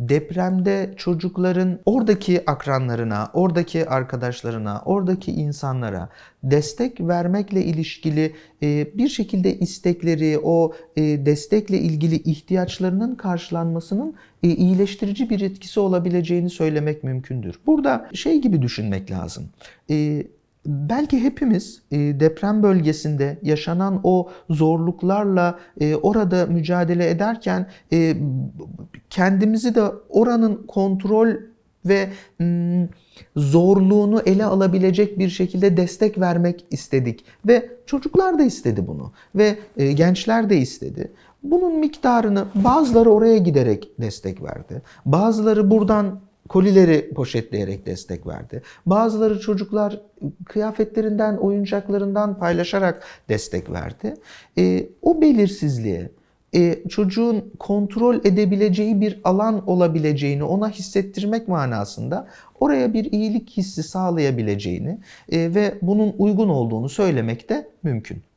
depremde çocukların oradaki akranlarına, oradaki arkadaşlarına, oradaki insanlara destek vermekle ilişkili e, bir şekilde istekleri, o e, destekle ilgili ihtiyaçlarının karşılanmasının e, iyileştirici bir etkisi olabileceğini söylemek mümkündür. Burada şey gibi düşünmek lazım belki hepimiz deprem bölgesinde yaşanan o zorluklarla orada mücadele ederken kendimizi de oranın kontrol ve zorluğunu ele alabilecek bir şekilde destek vermek istedik ve çocuklar da istedi bunu ve e, gençler de istedi. Bunun miktarını bazıları oraya giderek destek verdi. Bazıları buradan kolileri poşetleyerek destek verdi. Bazıları çocuklar kıyafetlerinden, oyuncaklarından paylaşarak destek verdi. E, o belirsizliğe, e, çocuğun kontrol edebileceği bir alan olabileceğini ona hissettirmek manasında oraya bir iyilik hissi sağlayabileceğini e, ve bunun uygun olduğunu söylemek de mümkün.